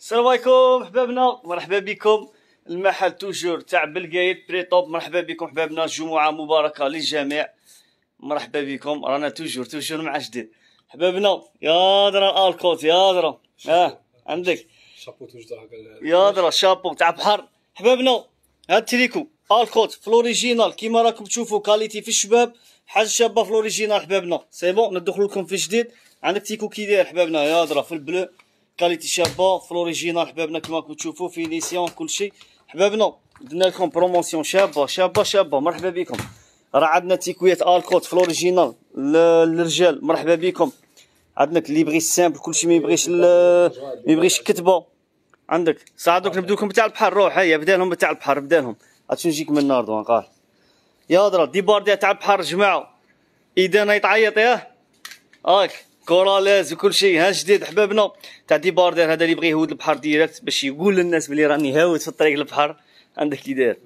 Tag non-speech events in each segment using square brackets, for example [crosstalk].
السلام عليكم احبابنا مرحبا بكم المحل توجور تاع بلقايد توب مرحبا بكم احبابنا جمعه مباركه للجميع مرحبا بكم رانا توجور توجور مع جديد احبابنا يا درا الكوت يا درا اه عندك شابو توجور يا درا شابو تاع بحر احبابنا هاد تريكو الكوت فلوريجينال كيما راكم تشوفوا كاليتي في الشباب حاجه شابه فلوريجينال احبابنا سي بون ندخل لكم في جديد عندك تيكو كي داير احبابنا يا درا في البلو كاليتي شابه في لوريجينال حبابنا كما راكم تشوفوا فينيسيون كلشي حبابنا درنا لكم بروموسيون شابه شابه شابه مرحبا بكم راه عندنا تيكويات الكوت في لوريجينال للرجال مرحبا بكم عندك اللي يبغي السامبل كلشي ما يبغيش ما يبغيش الكتبه عندك ساعه نبداو نبدو لكم تاع البحر روح هيا بدا لهم تاع البحر بدا لهم عاد نجيك من النار دو قال يا هضره دي بارديه تاع البحر جماعه اذا يتعيط ياه هاك كوراليز وكل شيء ها جديد حبابنا تاع دي باردير هذا اللي بغى يهود البحر ديريكت باش يقول للناس بلي راني هاوت في الطريق للبحر عندك كي داير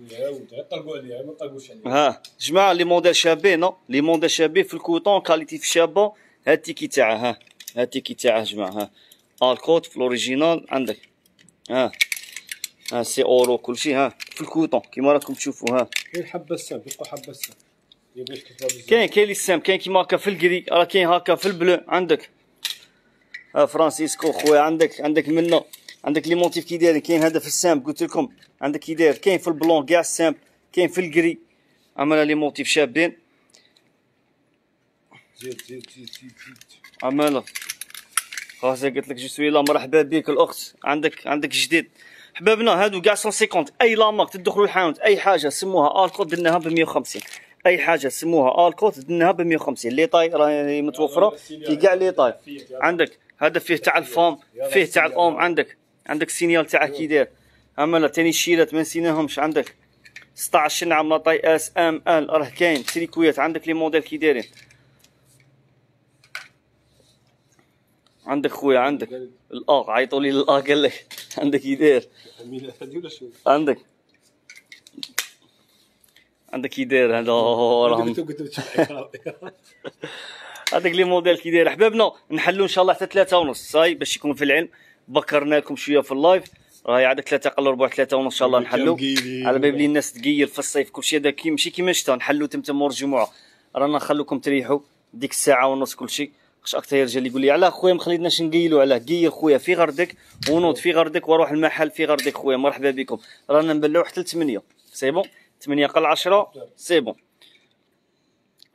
طلقوا عليا ما طلقوش عليا ها جماعه لي موديل شابين لي موديل شابين في الكوطون كاليتي في شابه ها التيكي تاعها ها ها التيكي تاعها جماعه ها الكوت في الاوريجينال عندك ها ها سي اورو كل شيء ها في الكوطون كيما راكم تشوفوا ها غير حبه السام يبقى حبه السام كاين كاين لي سام كاين كيما هكا في الكري راه كاين هكا في البلو عندك ها فرانسيسكو خويا عندك عندك منا عندك لي مونتيف كي داير كاين هذا في السام قلت لكم عندك كي داير كاين في البلون كاع السام كاين في الكري عملها لي مونتيف شابين زيد زيد زيد زيد عمالة خلاص قلت لك جو لا مرحبا بك الاخت عندك عندك جديد حبابنا هادو كاع 150 اي لامارك تدخلوا الحانوت اي حاجه سموها اركود درناها ب 150 اي حاجه سموها آه، الكوت دنها ب 150 لي طاي راهي متوفره في كاع لي طاي عندك هذا فيه تاع الفام فيه تاع الاوم عندك عندك السينيال تاعك كي داير اما لا تاني الشيلات ما نسيناهمش عندك 16 نعم طاي اس ام ال راه كاين سيليكويات عندك لي موديل كي دايرين عندك خويا عندك الاغ عيطوا لي الاغ قال لك عندك يدير عندك عندك كي داير هذا راه [laughs] هذاك لي موديل كي داير احبابنا نحلوا ان شاء الله حتى ثلاثة ونص صاي باش يكون في العلم بكرنا لكم شويه في اللايف راهي عندك ثلاثة قل ربع ثلاثة ونص ان شاء الله نحلوا على باب لي الناس تقير في الصيف كلشي هذا كي ماشي كيما الشتا نحلوا تم تم الجمعه رانا نخلوكم تريحوا ديك الساعه ونص كلشي خش اكثر رجال يقول لي علاه خويا ما خليتناش نقيلوا علاه قيل خويا في غردك ونوض في غردك وروح المحل في غردك خويا مرحبا بكم رانا نبلعوا حتى 8 سي بون 8 قل 10 سي بون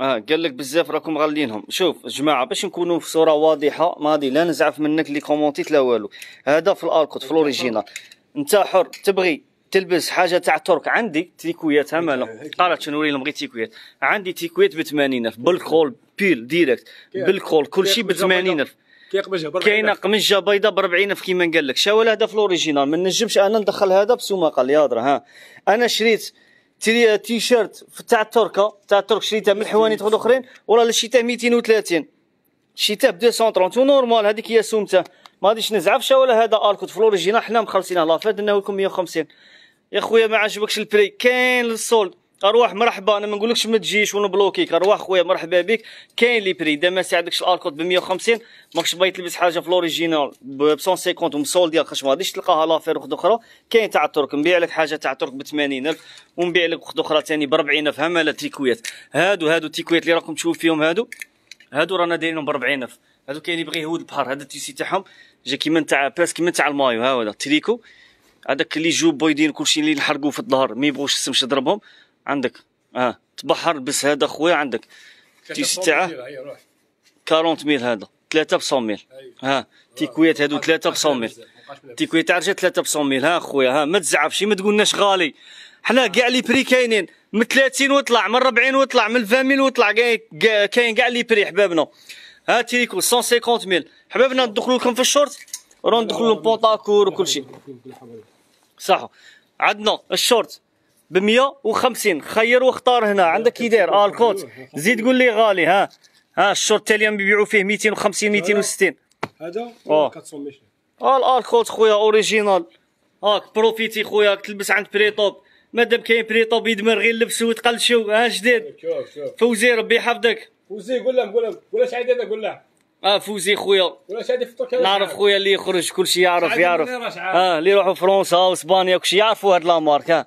اه قال لك بزاف راكم غالينهم شوف جماعه باش نكونوا في صوره واضحه ما غادي لا نزعف منك لي كومونتيت لا والو هذا في الاركود في الاوريجينال انت حر تبغي تلبس حاجه تاع ترك عندي تيكويات مالا قالت نوري لهم غير تيكويات عندي تيكويات ب 80000 بالكول بيل ديريكت بالكول كل شيء ب 80000 كاينه قمجه بيضاء ب 40000 كيما قال لك شاول هذا في الاوريجينال ما نجمش انا ندخل هذا بسوما قال لي ها انا شريت تري تيشيرت تاع التركه تاع الترك شريته من الحوانيت الاخرين وراه شريته 230 شريته ب 230 نورمال هذيك هي سومته ما غاديش نزعفش ولا هذا الكود في الاوريجينال حنا مخلصينها لافاد انه لكم 150 يا خويا ما عجبكش البري كاين للسولد اروح مرحبا انا ما نقولكش ما تجيش ونبلوكيك اروح خويا مرحبا بك كاين لي بري دابا ساعدكش الاركود ب 150 ماكش باغي تلبس حاجه في لوريجينال ب 150 ومسول ديال خاطر غاديش تلقاها لافير وحده اخرى كاين تاع الترك نبيع لك حاجه تاع الترك ب 80000 ونبيع لك وحده اخرى ثاني ب 40000 هما لا تيكويات هادو هادو التيكويات اللي راكم تشوف فيهم هادو هادو رانا دايرينهم ب 40000 هادو كاين اللي بغي يهود البحر هذا التيسي تاعهم جا كيما تاع باس كيما تاع المايو ها هذا تريكو هذاك اللي جو بويدين كلشي اللي نحرقوا في الظهر ما يبغوش السمش يضربهم عندك اه تبحر بس هذا خويا عندك تي تاعه 40 ميل هذا 3 ب 100 ميل ها تيكويات هادو 3 ب 100 ميل تيكويات تاع رجال 3 ب 100 ميل ها خويا ها ما تزعفش ما تقولناش غالي حنا كاع لي بري كاينين من 30 وطلع من 40 وطلع من 20 ميل وطلع كاين كاع لي بري حبابنا ها تيكو 150 ميل حبابنا ندخلوا لكم في الشورت وندخلوا لهم بوطاكور وكل شيء صح عندنا الشورت ب 150 خير واختار هنا عندك كي داير آه، الكوت زيد قول لي غالي ها ها الشورت تاع اليوم بيبيعوا فيه 250 260 هذا 400 آه. آه،, اه الكوت خويا اوريجينال هاك بروفيتي خويا تلبس عند بريطوب مادام كاين بريطوب يدمر غير لبس وتقلشو ها جديد فوزي ربي يحفظك فوزي قول لهم قول لهم قول اش عاد هذا قول له اه فوزي خويا نعرف خويا اللي يخرج كلشي يعرف يعرف اه اللي يروحوا فرنسا واسبانيا كلشي يعرفوا هاد لامارك ها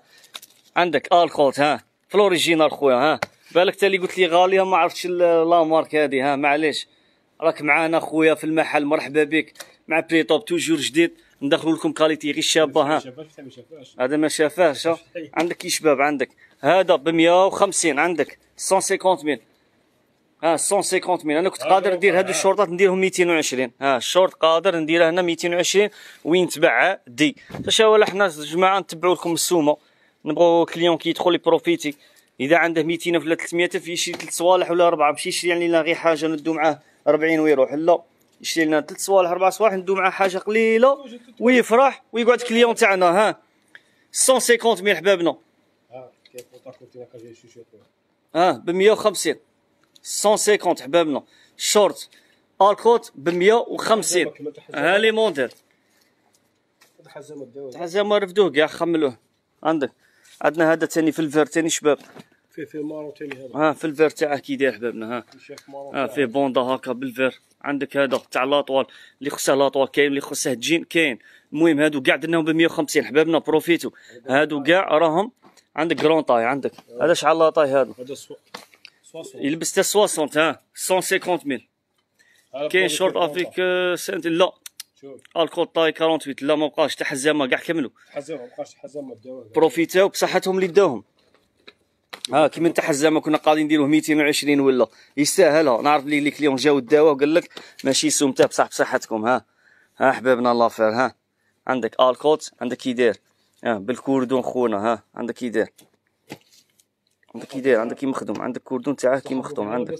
عندك الكولت ها فلوريجينال خويا ها بالك تالي اللي قلت لي غاليه ما عرفتش لا مارك هادي ها معليش راك معانا خويا في المحل مرحبا بك مع بريطوب توجور جديد ندخل لكم كاليتي غير شابه ها هذا ما شافاهش عندك كي شباب عندك هذا ب 150 عندك 150 ميل ها 150 ميل انا كنت قادر ندير هذو الشورطات نديرهم 220 ها الشورت قادر نديره هنا 220 وين تبع دي فشاو حنا جماعه نتبعوا لكم السومه نبغوا كليون كيدخل يبروفيتي اذا عنده 200 ولا 300 الف يشري ثلاث صوالح ولا اربعه ماشي يشري يعني لنا غير حاجه ندو معاه 40 ويروح لا يشري لنا ثلاث صوالح اربع صوالح ندو معاه حاجه قليله ويفرح ويقعد كليون تاعنا ها 150 من حبابنا اه ب 150 150 حبابنا شورت الكوت ب 150 ها لي موديل تحزم رفدوه كاع خملوه عندك عندنا هذا ثاني في الفير ثاني شباب فيه في مارو ثاني هذا ها في الفير تاعه كي داير حبابنا ها ها فيه بوندا هكا بالفير عندك هذا تاع لاطوال اللي خصه لاطوال كاين اللي خصه جين كاين المهم هادو كاع درناهم ب 150 حبابنا بروفيتو هادو كاع راهم عندك كرون طاي عندك هذا شحال لاطاي هذا هذا 60 يلبس تا 60 ها 150 ميل كاين شورت افريك آه، سنت لا شوف آه، الكود طاي 48 لا ما بقاش تحت حزامه كاع كملوا حزامه ما بقاش حزامه بداو بروفيتاو بصحتهم اللي داوهم ها كيما تحت حزامه كنا قاعدين نديروه 220 ولا يستاهلها نعرف لي كليون جاو داوه قال لك ماشي سومته بصح بصحتكم ها ها حبابنا الله فير ها عندك الكوت عندك كي داير اه بالكوردون خونا ها عندك كي داير عندك كي داير عندك كي مخدوم عندك كوردون تاعه كي مخدوم عندك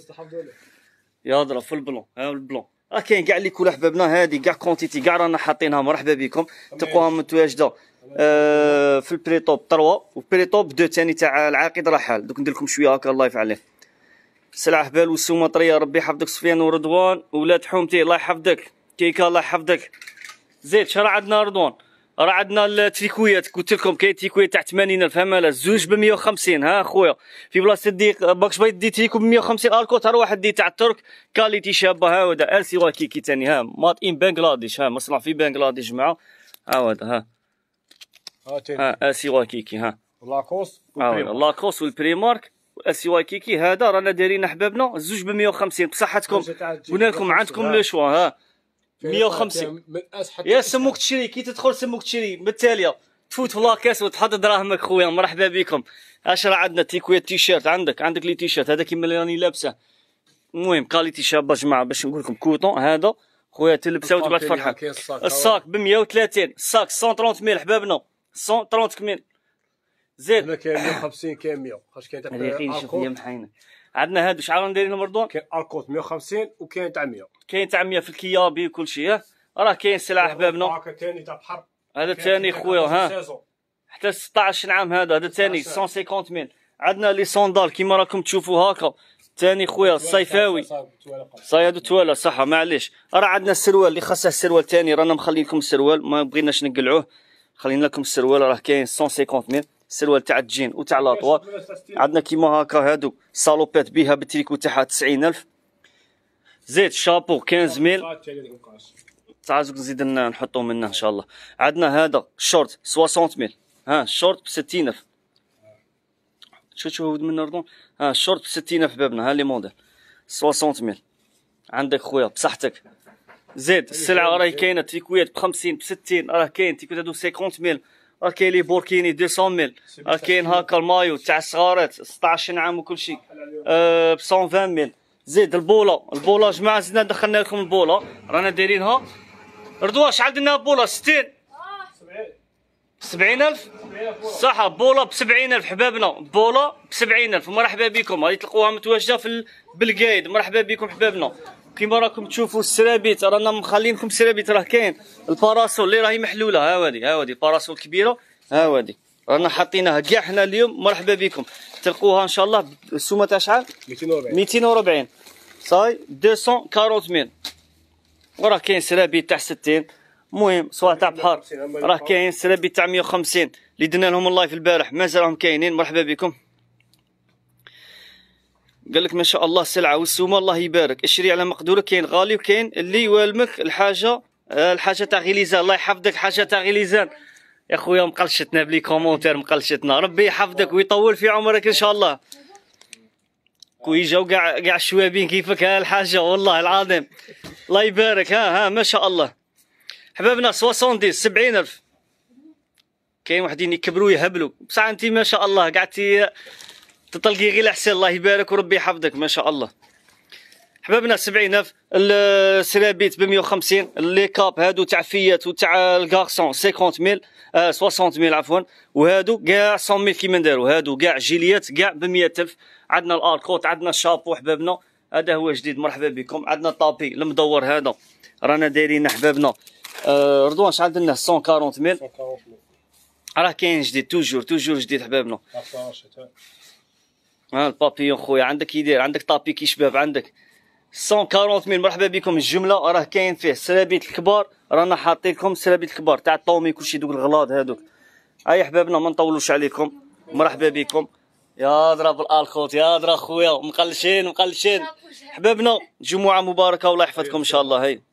يهضر في البلون ها البلون راه كاين كاع اللي كل احبابنا هادي كاع كونتيتي كاع رانا حاطينها مرحبا بكم تلقوها متواجده آه في البريطوب 3 وبريطوب 2 ثاني تاع العاقد رحال دوك ندير لكم شويه هكا الله يفعل سلعه هبال والسومه طريه ربي يحفظك سفيان ورضوان ولاد حومتي الله يحفظك كيكا الله يحفظك زيد شرع عندنا رضوان راه عندنا التيكويات قلت لكم كاين تيكويات تاع 80 الف هماله زوج ب 150 ها خويا في بلاصه دي باكش بغيت دي تيكو ب 150 الكو ترى واحد دي تاع الترك كاليتي شابه ها ودا ال سي واكي كي ثاني ها مات ان بنغلاديش ها مصنع في بنغلاديش جماعه ها ودا ها ها ال سي واكي كي ها لاكوس لاكوس والبريمارك السي واي كيكي هذا رانا دايرين احبابنا زوج ب 150 بصحتكم قلنا لكم عندكم لو شوا ها 150 يا سموك تشري كي تدخل سموك تشري بالتاليه تفوت في لاكاس وتحط دراهمك خويا مرحبا بكم اشرا عندنا تيكويا تيشيرت عندك عندك لي تيشيرت هذا كيما اللي راني لابسه المهم كاليتي شابه جماعه باش نقول لكم كوتون هذا خويا تلبسه وتبعت فرحه الصاك ب 130 الصاك 130 ميل حبابنا 130 ميل زيد هنا كاين 150 كاين 100 خاطر كاين تاع ريقين شوف هي محاينه عندنا هادو شحال دايرين مرضون كاين اركوت 150 وكاين تاع 100 كاين تاع 100 في الكيابي وكل شيء راه كاين سلع احبابنا هكا ثاني تاع بحر هذا ثاني خويا ها حتى 16 عام هذا هذا ثاني 150 ميل عندنا لي صوندال كيما راكم تشوفوا هاكا ثاني خويا الصيفاوي صاي هادو توالا صح معليش راه عندنا السروال اللي خاصه السروال ثاني رانا مخلي لكم السروال ما بغيناش نقلعوه خلينا لكم السروال راه كاين 150 ميل السروال تاع الجين وتاع لاطوار عندنا كيما هكا هادو سالوبات بها بالتريكو تاعها 90000 زيد شابو 15000 تعال نزيد نحطو منه ان شاء الله عندنا هذا شورت 60000 ها شورت ب 60000 شو شو من الردون ها شورت ب 60000 بابنا ها لي موديل 60000 عندك خويا بصحتك زيد السلعه راهي كاينه تريكويات ب 50 ب 60 راه كاين تريكويات هادو 50000 راه كاين لي بوركيني 200 ميل راه كاين المايو تاع الصغارات 16 عام وكل شيء أه، ب 120 ميل زيد البوله البوله جماعه زدنا دخلنا لكم البوله رانا دايرينها رضوى شحال درنا بوله 60 70000 صح بوله ب 70000 حبابنا بوله ب 70000 مرحبا بكم غادي تلقوها متواجده في بالقايد مرحبا بكم حبابنا كيما راكم تشوفوا السرابيت رانا مخلين لكم سرابيت راه كاين الباراسول اللي راهي محلوله ها هادي ها هادي باراسول كبيره ها هادي رانا حاطينها كاع حنا اليوم مرحبا بكم تلقوها ان شاء الله السومه تاع شحال 240 240 صاي 240000 وراه كاين سرابيت تاع 60 المهم سواء تاع بحر راه كاين سرابيت تاع 150 اللي درنا لهم اللايف البارح مازالهم كاينين مرحبا بكم قال لك ما شاء الله السلعه والسومه الله يبارك اشري على مقدورك كاين غالي وكاين اللي يوالمك الحاجه آه، الحاجه تاع غليزان الله يحفظك حاجه تاع غليزان يا خويا مقلشتنا بلي كومونتير مقلشتنا ربي يحفظك ويطول في عمرك ان شاء الله كوي جاو كاع كاع الشوابين كيفك ها الحاجه والله العظيم الله يبارك ها ها ما شاء الله حبابنا 70 70 الف كاين وحدين يكبروا يهبلوا بصح انت ما شاء الله قعدتي تطلقي غير لحسن الله يبارك وربي يحفظك ما شاء الله حبابنا 70 الف السرابيت ب 150 لي كاب هادو تاع فيات وتاع الكارسون 50 ميل 60 آه، ميل عفوا وهادو كاع 100 ميل كيما نديرو هادو كاع جيليات كاع ب 100 الف عندنا الاركوت عندنا الشابو حبابنا هذا هو جديد مرحبا بكم عندنا الطابي المدور هذا رانا دايرين حبابنا آه، رضوان شحال درنا 140 ميل 140 ميل راه كاين جديد توجور توجور جديد حبابنا ها البابيون خويا عندك يدير عندك طابي كي شباب عندك 140 ميل مرحبا بكم الجمله راه كاين فيه سلابيت الكبار رانا حاطين لكم سلابيت الكبار تاع الطومي كلشي دوك الغلاض هذوك اي حبابنا ما نطولوش عليكم مرحبا بكم يا ضرب الالكوت يا ضرب خويا مقلشين مقلشين حبابنا جمعه مباركه والله يحفظكم ان شاء الله هاي